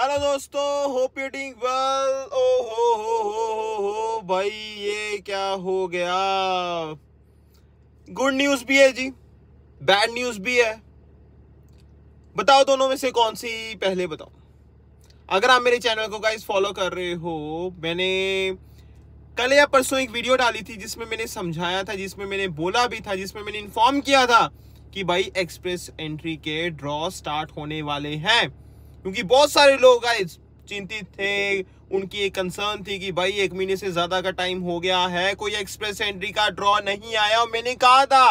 hello दोस्तों hope you doing well oh हो हो हो हो हो भाई ये क्या हो गया गुड न्यूज़ भी है जी बैड न्यूज़ भी है बताओ दोनों में से कौन सी पहले बताओ अगर आप मेरे चैनल को गाइस फॉलो कर रहे हो मैंने कल या परसों एक वीडियो डाली थी जिसमें मैंने समझाया था जिसमें मैंने बोला भी था जिसमें मैंने इन्फॉर्म किया था कि भाई एक्सप्रेस एंट्री के ड्रॉ स्टार्ट होने वाले हैं क्योंकि बहुत सारे लोग आए चिंतित थे उनकी एक कंसर्न थी कि भाई एक महीने से ज्यादा का टाइम हो गया है कोई एक्सप्रेस एंट्री का ड्रॉ नहीं आया और मैंने कहा था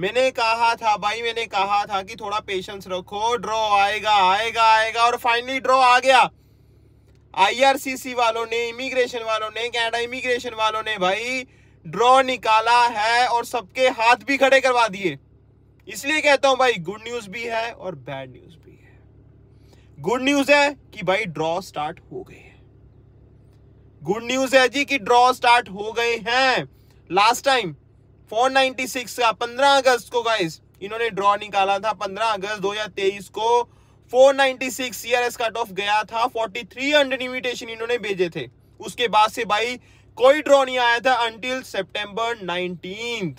मैंने कहा था भाई मैंने कहा था कि थोड़ा पेशेंस रखो ड्रॉ आएगा आएगा आएगा और फाइनली ड्रॉ आ गया आईआरसीसी वालों ने इमिग्रेशन वालों ने कैनेडा इमिग्रेशन वालों ने भाई ड्रॉ निकाला है और सबके हाथ भी खड़े करवा दिए इसलिए कहता हूं भाई गुड न्यूज भी है और बैड न्यूज भी गुड न्यूज है कि भाई ड्रॉ स्टार्ट हो गए हैं गुड न्यूज है जी कि ड्रॉ स्टार्ट हो गए हैं लास्ट टाइम 496 का 15 अगस्त को गाइस इन्होंने ड्रॉ निकाला था 15 अगस्त 2023 को 496 सीआरएस कट ऑफ गया था 43 इन्विटेशन इन्होंने भेजे थे उसके बाद से भाई कोई ड्रॉ नहीं आया था अंटिल सेप्टेम्बर नाइनटीन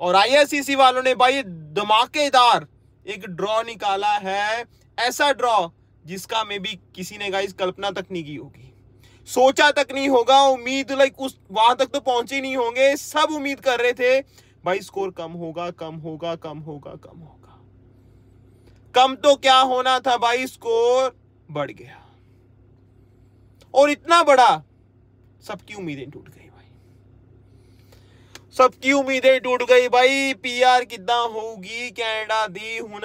और आईआरसीसी e वालों ने भाई धमाकेदार एक ड्रॉ निकाला है ऐसा ड्रॉ जिसका मे भी किसी ने गाइज कल्पना तक नहीं की होगी सोचा तक नहीं होगा उम्मीद लाइक उस वहां तक तो पहुंचे नहीं होंगे सब उम्मीद कर रहे थे भाई स्कोर कम होगा कम होगा कम होगा कम होगा कम तो क्या होना था भाई स्कोर बढ़ गया और इतना बड़ा सबकी उम्मीदें टूट गई भाई सबकी उम्मीदें टूट गई भाई पीआर कितना होगी कैनेडा दी हूं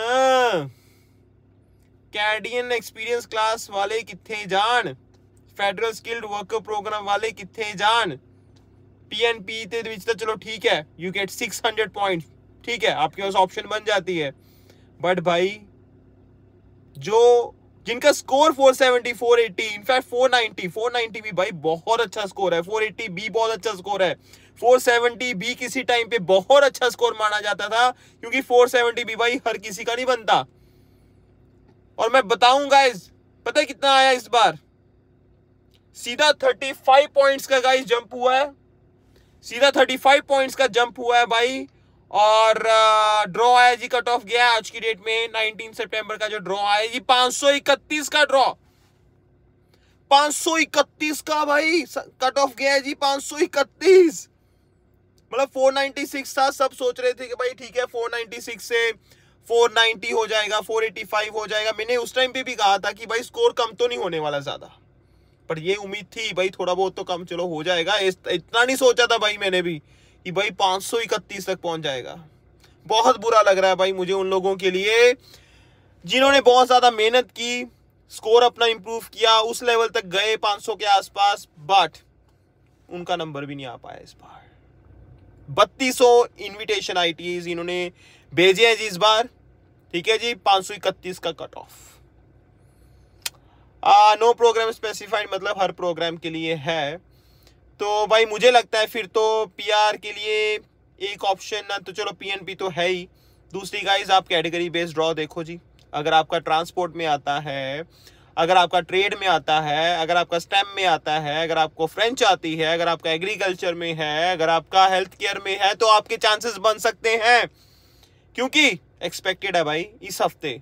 कैडियन एक्सपीरियंस क्लास वाले कितने जान फैडरल स्किल्ड वर्कर प्रोग्राम वाले कितने जान पीएनपी के पी तो चलो ठीक है you get six hundred point ठीक है आपके पास ऑप्शन बन जाती है बट भाई जो जिनका स्कोर 470, 480, इनफैक्ट 490, 490 भी भाई बहुत अच्छा स्कोर है 480 भी बहुत अच्छा स्कोर है 470 भी किसी टाइम पे बहुत अच्छा स्कोर माना जाता था क्योंकि 470 भी भाई हर किसी का नहीं बनता और मैं बताऊंगा इस पता है कितना आया इस बार सीधा 35 पॉइंट्स का गाइस जंप हुआ है सीधा 35 पॉइंट्स का जंप हुआ है भाई और ड्रॉ आया जी कट ऑफ गया आज की डेट में 19 सितंबर का जो ड्रॉ आया जी 531 का ड्रॉ 531 का भाई कट ऑफ गया जी 531 मतलब 496 था सब सोच रहे थे कि भाई ठीक है 496 से 490 हो जाएगा 485 हो जाएगा मैंने उस टाइम पे भी कहा था कि भाई स्कोर कम तो नहीं होने वाला ज़्यादा पर ये उम्मीद थी भाई थोड़ा बहुत तो कम चलो हो जाएगा इतना नहीं सोचा था भाई मैंने भी कि भाई पाँच तक पहुंच जाएगा बहुत बुरा लग रहा है भाई मुझे उन लोगों के लिए जिन्होंने बहुत ज़्यादा मेहनत की स्कोर अपना इम्प्रूव किया उस लेवल तक गए 500 के आसपास बट उनका नंबर भी नहीं आ पाया इस बार बत्तीसों इन्विटेशन टी इन्होंने भेजे हैं जी इस बार ठीक है जी पाँच सौ इकतीस का cut off no programme specified मतलब हर प्रोग्राम के लिए है तो भाई मुझे लगता है फिर तो पीआर के लिए एक ऑप्शन ना तो चलो पीएनपी तो है ही दूसरी गाइज आप कैटेगरी बेस्ड ड्रॉ देखो जी अगर आपका ट्रांसपोर्ट में आता है अगर आपका ट्रेड में आता है अगर आपका स्टेम में आता है अगर आपको फ्रेंच आती है अगर आपका एग्रीकल्चर में है अगर आपका हेल्थ केयर में है तो आपके चांसेस बन सकते हैं क्योंकि एक्सपेक्टेड है भाई इस हफ्ते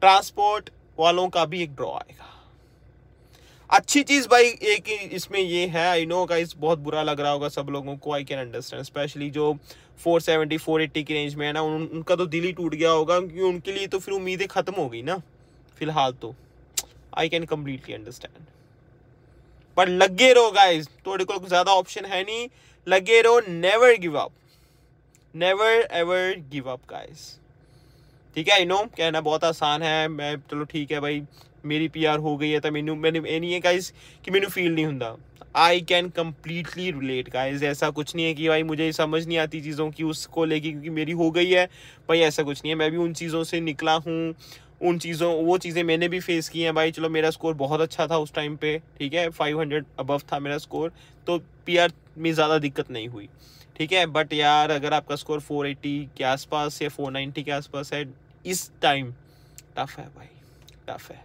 ट्रांसपोर्ट वालों का भी एक ड्रॉ आएगा अच्छी चीज भाई एक इसमें ये है आई नो का इस बहुत बुरा लग रहा होगा सब लोगों को आई कैन अंडरस्टैंड स्पेशली जो 470 480 की रेंज में है ना उन, उनका तो दिल ही टूट गया होगा क्योंकि उनके लिए तो फिर उम्मीदें खत्म हो गई ना फिलहाल तो आई कैन कम्प्लीटली अंडरस्टैंड पर लगे रहो गाइज थोड़े को ज्यादा ऑप्शन है नहीं लगे रहो never give up never ever give up guys ठीक है आई नो कहना बहुत आसान है मैं चलो ठीक है भाई मेरी पी हो गई है तो मैनू मैं ये नहीं है गाइज कि ਮੈਨੂੰ फील नहीं होंगे I can completely relate guys ऐसा कुछ नहीं है कि भाई मुझे समझ नहीं आती चीज़ों की उसको लेके क्योंकि मेरी हो गई है भाई ऐसा कुछ नहीं है मैं भी उन चीज़ों से निकला हूँ उन चीज़ों वो चीज़ें मैंने भी फेस की हैं भाई चलो मेरा स्कोर बहुत अच्छा था उस टाइम पे ठीक है 500 अबव था मेरा स्कोर तो पीआर में ज़्यादा दिक्कत नहीं हुई ठीक है बट यार अगर आपका स्कोर 480 के आसपास या 490 के आसपास है इस टाइम टफ है भाई टफ है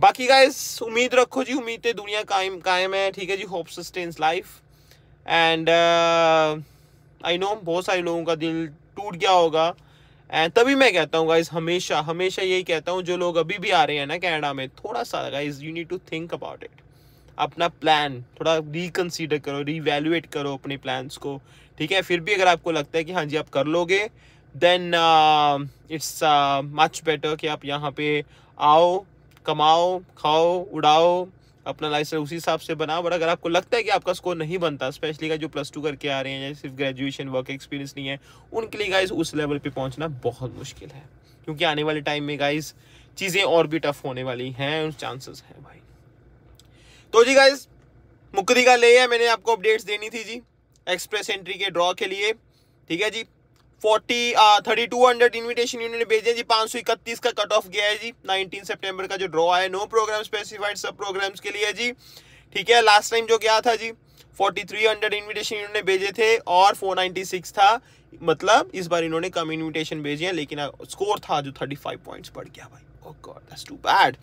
बाकी का उम्मीद रखो जी उम्मीद तो दुनिया कायम कायम है ठीक है जी hope sustains life and I know बहुत सारे लोगों का दिल टूट गया होगा एंड तभी मैं कहता हूँ गाइज हमेशा हमेशा यही कहता हूँ जो लोग अभी भी आ रहे हैं ना कैनेडा में थोड़ा सा guys you need to think about it अपना प्लान थोड़ा रिकनसिडर करो रिवेल्युएट करो अपने प्लान्स को ठीक है फिर भी अगर आपको लगता है कि हाँ जी आप कर लोगे देन इट्स मच बेटर कि आप यहाँ पे आओ कमाओ खाओ उड़ाओ अपना लाइफ उसी हिसाब से बनाओ बट अगर आपको लगता है कि आपका स्कोर नहीं बनता स्पेशली का जो प्लस टू करके आ रहे हैं या सिर्फ ग्रेजुएशन वर्क एक्सपीरियंस नहीं है उनके लिए गाइज उस लेवल पर पहुँचना बहुत मुश्किल है क्योंकि आने वाले टाइम में गाइज चीज़ें और भी टफ होने वाली हैं चांसेस हैं भाई तो जी गाइज मुकदी का ले है मैंने आपको अपडेट्स देनी थी जी एक्सप्रेस एंट्री के ड्रॉ के लिए ठीक है जी forty thirty two hundred invitation इन्होंने भेजे जी पाँच सौ इकतीस का कट ऑफ गया है जी नाइनटीन सेप्टेम्बर का जो ड्रॉ है नो प्रोग्राम स्पेसिफाइड सब प्रोग्राम्स के लिए जी ठीक है लास्ट टाइम जो गया था जी फोर्टी थ्री हंड्रेड इन्विटेशन इन्होंने भेजे थे और फोर नाइन्टी सिक्स था मतलब इस बार इन्होंने कम इन्विटेशन भेजे हैं लेकिन स्कोर था जो थर्टी फाइव पॉइंट्स बढ़ गया भाई गॉड दैट्स टू बैड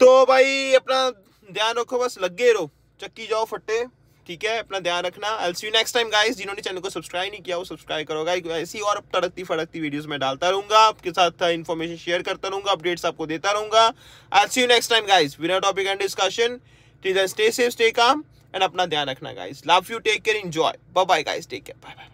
तो भाई अपना ध्यान रखो बस लग गए रहो चक्की जाओ फट्टे ठीक है अपना ध्यान रखना I see you next time guys जिन्होंने चैनल को सब्सक्राइब नहीं किया वो सब्सक्राइब करो गाइस ऐसी और तड़कती फड़कती वीडियोस मैं डालता रहूंगा आपके साथ इन्फॉर्मेशन शेयर करता रहूंगा अपडेट्स आपको देता रहूंगा I see you next time guys without topic and discussion stay safe stay calm and अपना ध्यान रखना guys love you take care enjoy bye bye guys take care bye bye